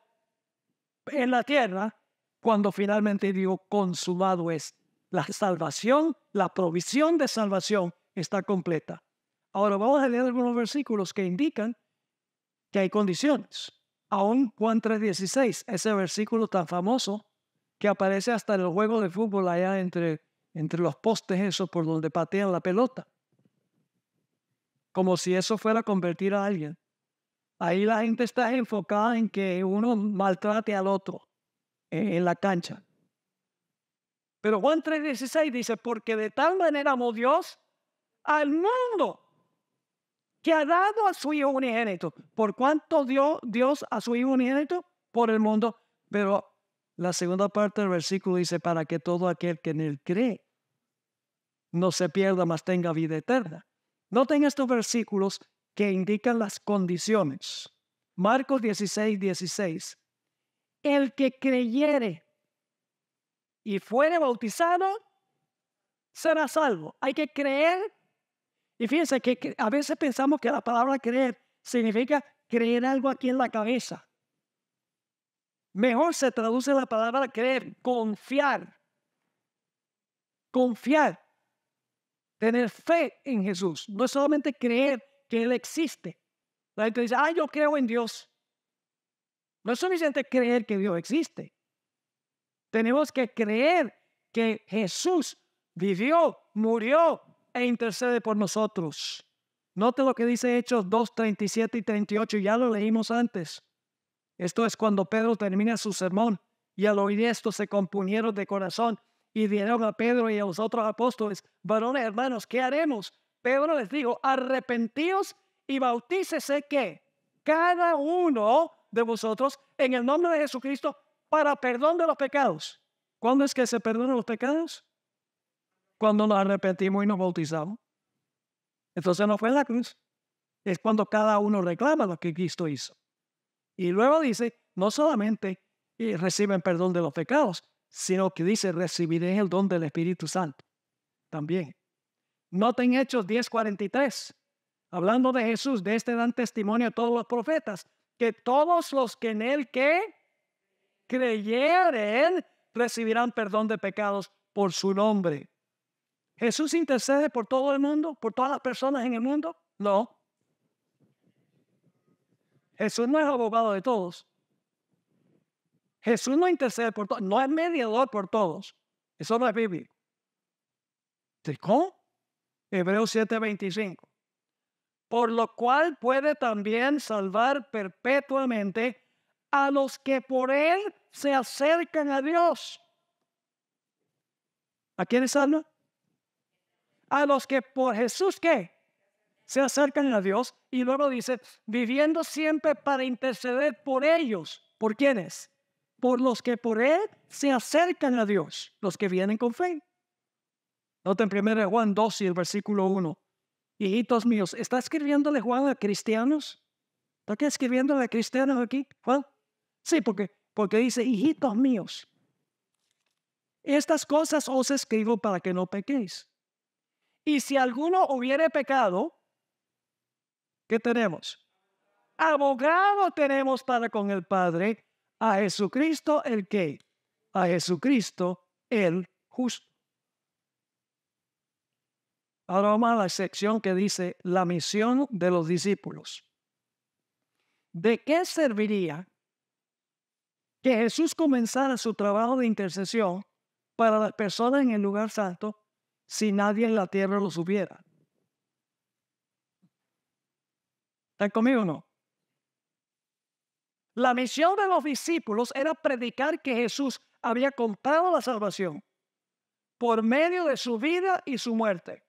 en la tierra cuando finalmente dios consumado es. La salvación, la provisión de salvación está completa. Ahora vamos a leer algunos versículos que indican que hay condiciones. Aún Juan 3:16, ese versículo tan famoso que aparece hasta en el juego de fútbol allá entre, entre los postes, esos por donde patean la pelota. Como si eso fuera convertir a alguien. Ahí la gente está enfocada en que uno maltrate al otro eh, en la cancha. Pero Juan 3:16 dice, porque de tal manera amó Dios al mundo que ha dado a su Hijo unigénito. ¿Por cuánto dio Dios a su Hijo unigénito? Por el mundo. Pero la segunda parte del versículo dice, para que todo aquel que en él cree no se pierda, mas tenga vida eterna. Noten estos versículos que indican las condiciones. Marcos 16, 16. El que creyere y fuere bautizado será salvo. Hay que creer y fíjense que, a veces pensamos que la palabra creer significa creer algo aquí en la cabeza. Mejor se traduce la palabra creer, confiar. Confiar. Tener fe en Jesús. No es solamente creer que Él existe. La gente dice, ah, yo creo en Dios. No es suficiente creer que Dios existe. Tenemos que creer que Jesús vivió, murió, e intercede por nosotros. Note lo que dice Hechos 2, 37 y 38, ya lo leímos antes. Esto es cuando Pedro termina su sermón y al oír esto se compunieron de corazón y dieron a Pedro y a los otros apóstoles, varones hermanos, ¿qué haremos? Pedro les dijo, arrepentíos y bautícese que cada uno de vosotros en el nombre de Jesucristo para perdón de los pecados. ¿Cuándo es que se perdonan los pecados? cuando nos arrepentimos y nos bautizamos. Entonces no fue en la cruz. Es cuando cada uno reclama lo que Cristo hizo. Y luego dice, no solamente eh, reciben perdón de los pecados, sino que dice, recibiré el don del Espíritu Santo también. Noten Hechos 10:43, hablando de Jesús, de este dan testimonio a todos los profetas, que todos los que en él que creyeren recibirán perdón de pecados por su nombre. ¿Jesús intercede por todo el mundo, por todas las personas en el mundo? No. Jesús no es abogado de todos. Jesús no intercede por todos, no es mediador por todos. Eso no es bíblico. ¿Cómo? Hebreos 7:25. Por lo cual puede también salvar perpetuamente a los que por él se acercan a Dios. ¿A quiénes salva? a los que por Jesús qué se acercan a Dios y luego dice, viviendo siempre para interceder por ellos. ¿Por quiénes? Por los que por Él se acercan a Dios, los que vienen con fe. Noten primero Juan 2 y el versículo 1. Hijitos míos, ¿está escribiéndole Juan a cristianos? ¿Está escribiéndole a cristianos aquí, Juan? Sí, porque, porque dice, hijitos míos, estas cosas os escribo para que no pequéis. Y si alguno hubiere pecado, ¿qué tenemos? Abogado tenemos para con el Padre, a Jesucristo el que, a Jesucristo el justo. Ahora vamos a la sección que dice la misión de los discípulos. ¿De qué serviría que Jesús comenzara su trabajo de intercesión para las personas en el lugar santo si nadie en la tierra lo supiera? ¿Están conmigo o no? La misión de los discípulos era predicar que Jesús había comprado la salvación por medio de su vida y su muerte.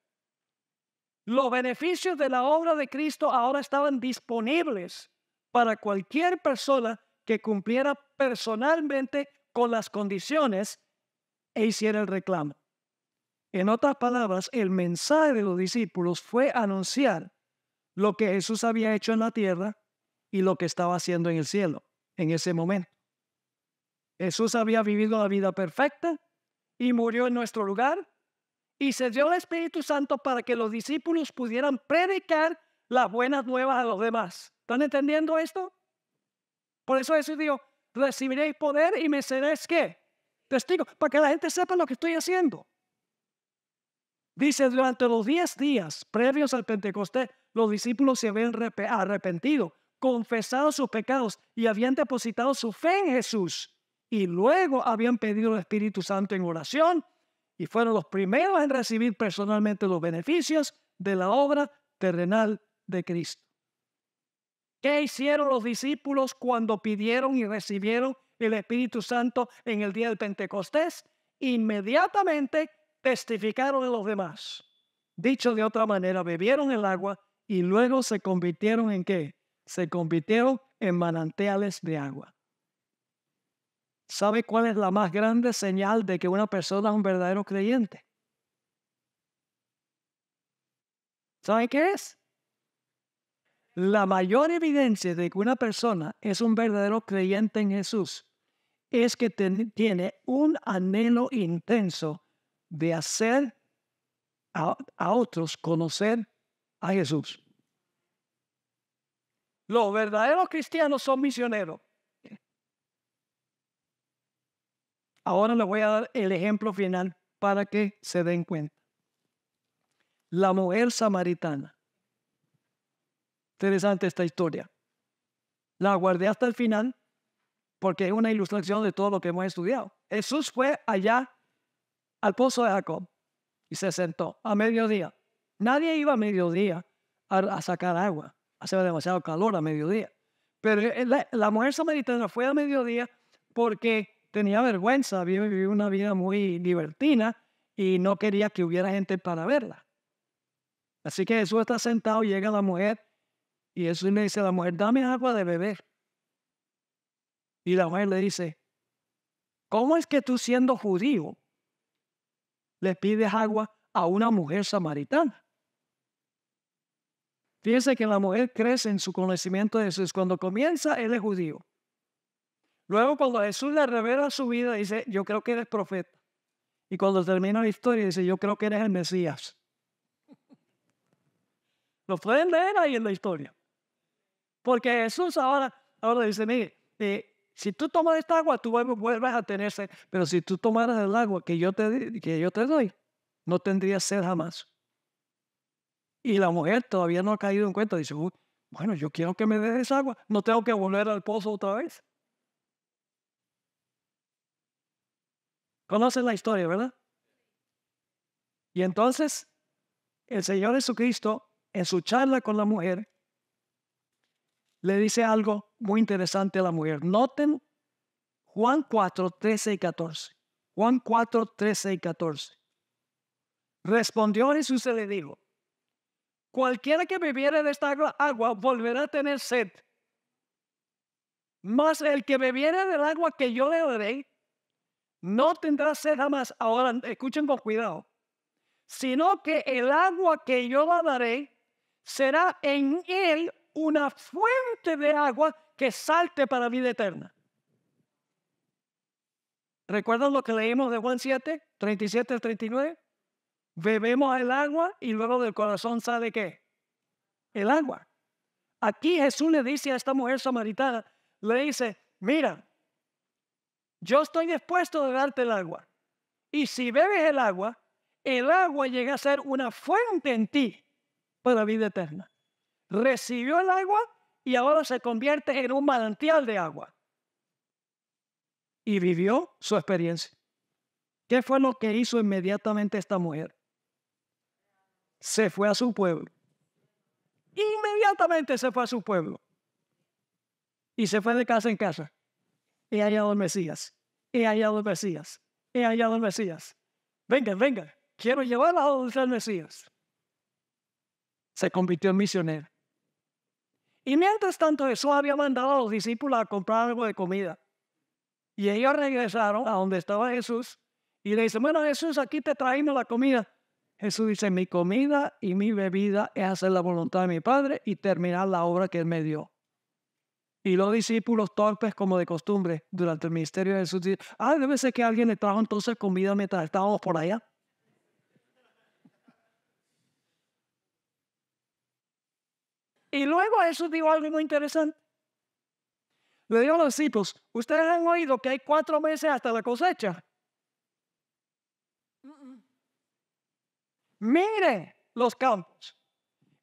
Los beneficios de la obra de Cristo ahora estaban disponibles para cualquier persona que cumpliera personalmente con las condiciones e hiciera el reclamo. En otras palabras, el mensaje de los discípulos fue anunciar lo que Jesús había hecho en la tierra y lo que estaba haciendo en el cielo en ese momento. Jesús había vivido la vida perfecta y murió en nuestro lugar y se dio el Espíritu Santo para que los discípulos pudieran predicar las buenas nuevas a los demás. ¿Están entendiendo esto? Por eso Jesús dijo, recibiréis poder y me seréis qué? Testigo, para que la gente sepa lo que estoy haciendo. Dice, durante los diez días previos al Pentecostés, los discípulos se habían arrepentido, confesado sus pecados y habían depositado su fe en Jesús. Y luego habían pedido el Espíritu Santo en oración y fueron los primeros en recibir personalmente los beneficios de la obra terrenal de Cristo. ¿Qué hicieron los discípulos cuando pidieron y recibieron el Espíritu Santo en el día del Pentecostés? Inmediatamente testificaron en los demás. Dicho de otra manera, bebieron el agua y luego se convirtieron en qué? Se convirtieron en manantiales de agua. ¿Sabe cuál es la más grande señal de que una persona es un verdadero creyente? ¿Sabe qué es? La mayor evidencia de que una persona es un verdadero creyente en Jesús es que tiene un anhelo intenso de hacer a, otros conocer a Jesús. Los verdaderos cristianos son misioneros. Ahora les voy a dar el ejemplo final para que se den cuenta. La mujer samaritana. Interesante esta historia. La guardé hasta el final porque es una ilustración de todo lo que hemos estudiado. Jesús fue allá al pozo de Jacob y se sentó a mediodía. Nadie iba a mediodía a, sacar agua. Hacía demasiado calor a mediodía. Pero la, mujer samaritana fue a mediodía porque tenía vergüenza, había vivido una vida muy libertina y no quería que hubiera gente para verla. Así que Jesús está sentado, llega la mujer y Jesús le dice a la mujer, dame agua de beber. Y la mujer le dice, ¿cómo es que tú siendo judío le pides agua a una mujer samaritana. Fíjense que la mujer crece en su conocimiento de Jesús. Cuando comienza, él es judío. Luego, cuando Jesús le revela su vida, dice, yo creo que eres profeta. Y cuando termina la historia, dice, yo creo que eres el Mesías. Lo pueden leer ahí en la historia. Porque Jesús ahora, ahora dice, mire, eh, si tú tomas esta agua, tú vuelves a tener sed. Pero si tú tomaras el agua que yo te, que yo te doy, no tendrías sed jamás. Y la mujer todavía no ha caído en cuenta. Dice, bueno, yo quiero que me des agua. No tengo que volver al pozo otra vez. Conocen la historia, ¿verdad? Y entonces, el Señor Jesucristo, en su charla con la mujer, le dice algo muy interesante a la mujer. Noten Juan 4, 13 y 14. Juan 4, 13 y 14. Respondió Jesús y le dijo, cualquiera que bebiere de esta agua volverá a tener sed. Mas el que bebiere del agua que yo le daré, no tendrá sed jamás. Ahora escuchen con cuidado. Sino que el agua que yo le daré será en él una fuente de agua que salte para vida eterna. ¿Recuerdan lo que leímos de Juan 7, 37 al 39? Bebemos el agua y luego del corazón sale qué? El agua. Aquí Jesús le dice a esta mujer samaritana, le dice, mira, yo estoy dispuesto a darte el agua. Y si bebes el agua, el agua llega a ser una fuente en ti para vida eterna recibió el agua y ahora se convierte en un manantial de agua. Y vivió su experiencia. ¿Qué fue lo que hizo inmediatamente esta mujer? Se fue a su pueblo. Inmediatamente se fue a su pueblo. Y se fue de casa en casa. He hallado al Mesías. He hallado al Mesías. He hallado al Mesías. Venga, venga. Quiero llevar a donde el Mesías. Se convirtió en misionero. Y mientras tanto Jesús había mandado a los discípulos a comprar algo de comida. Y ellos regresaron a donde estaba Jesús y le dicen, bueno Jesús, aquí te traemos la comida. Jesús dice, mi comida y mi bebida es hacer la voluntad de mi Padre y terminar la obra que Él me dio. Y los discípulos torpes como de costumbre durante el ministerio de Jesús dicen, ah, debe ser que alguien le trajo entonces comida mientras estábamos por allá. Y luego Jesús eso algo muy interesante. Le dijo a los discípulos, ustedes han oído que hay cuatro meses hasta la cosecha. Miren los campos.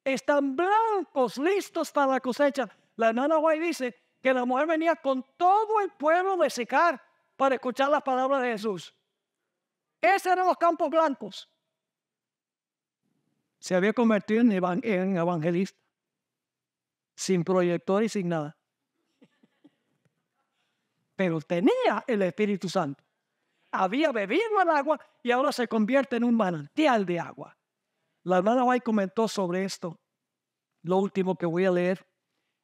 Están blancos, listos para la cosecha. La hermana Guay dice que la mujer venía con todo el pueblo de secar para escuchar las palabras de Jesús. Esos eran los campos blancos. Se había convertido en evangelista sin proyector y sin nada. Pero tenía el Espíritu Santo. Había bebido el agua y ahora se convierte en un manantial de agua. La hermana White comentó sobre esto. Lo último que voy a leer,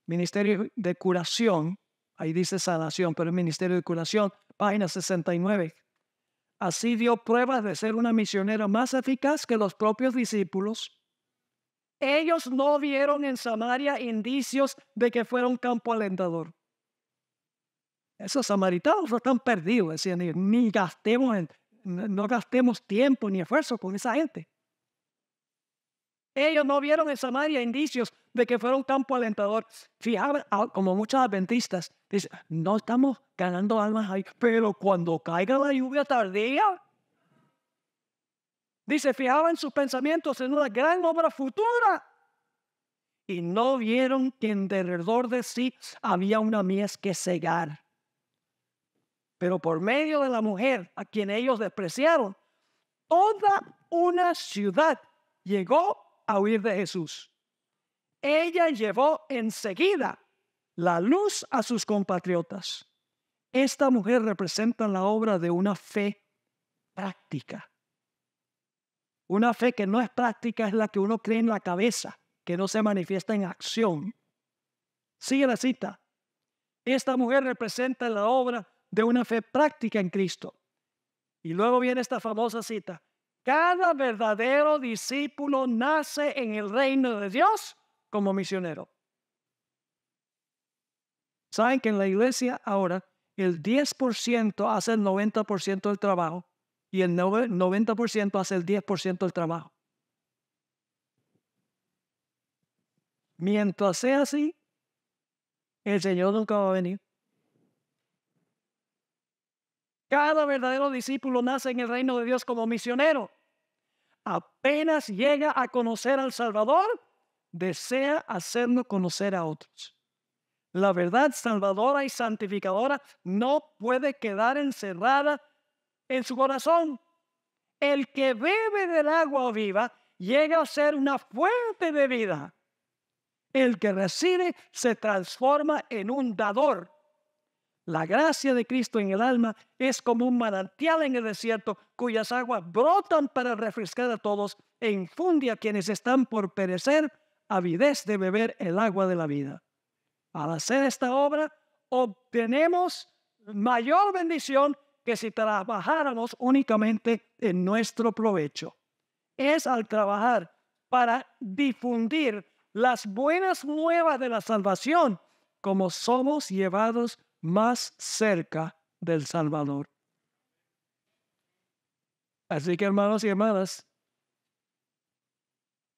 Ministerio de Curación, ahí dice sanación, pero el Ministerio de Curación, página 69. Así dio pruebas de ser una misionera más eficaz que los propios discípulos ellos no vieron en Samaria indicios de que fuera un campo alentador. Esos samaritanos están perdidos, decían ni gastemos, tiempo ni esfuerzo con esa gente. Ellos no vieron en Samaria indicios de que fuera un campo alentador. Fijaban, ah, como muchos adventistas, dicen, no estamos ganando almas ahí, pero cuando caiga la lluvia tardía, Dice, fijaban sus pensamientos en una gran obra futura. Y no vieron que en derredor de sí había una mies que cegar. Pero por medio de la mujer a quien ellos despreciaron, toda una ciudad llegó a huir de Jesús. Ella llevó enseguida la luz a sus compatriotas. Esta mujer representa la obra de una fe práctica una fe que no es práctica es la que uno cree en la cabeza, que no se manifiesta en acción. Sigue la cita. Esta mujer representa la obra de una fe práctica en Cristo. Y luego viene esta famosa cita. Cada verdadero discípulo nace en el reino de Dios como misionero. Saben que en la iglesia ahora el 10% hace el 90% del trabajo y el 90% hace el 10% del trabajo. Mientras sea así, el Señor nunca va a venir. Cada verdadero discípulo nace en el reino de Dios como misionero. Apenas llega a conocer al Salvador, desea hacernos conocer a otros. La verdad salvadora y santificadora no puede quedar encerrada en su corazón. El que bebe del agua viva llega a ser una fuente de vida. El que recibe se transforma en un dador. La gracia de Cristo en el alma es como un manantial en el desierto cuyas aguas brotan para refrescar a todos e infunde a quienes están por perecer avidez de beber el agua de la vida. Al hacer esta obra obtenemos mayor bendición que si trabajáramos únicamente en nuestro provecho. Es al trabajar para difundir las buenas nuevas de la salvación como somos llevados más cerca del Salvador. Así que hermanos y hermanas,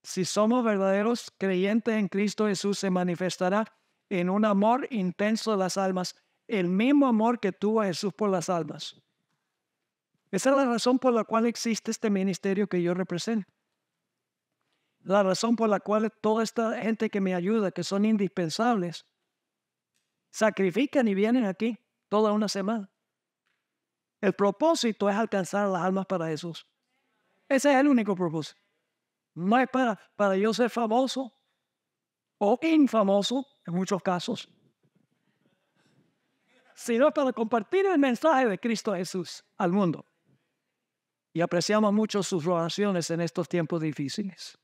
si somos verdaderos creyentes en Cristo Jesús, se manifestará en un amor intenso de las almas el mismo amor que tuvo Jesús por las almas. Esa es la razón por la cual existe este ministerio que yo represento. La razón por la cual toda esta gente que me ayuda, que son indispensables, sacrifican y vienen aquí toda una semana. El propósito es alcanzar las almas para Jesús. Ese es el único propósito. No es para, para yo ser famoso o infamoso en muchos casos sino para compartir el mensaje de Cristo Jesús al mundo. Y apreciamos mucho sus oraciones en estos tiempos difíciles.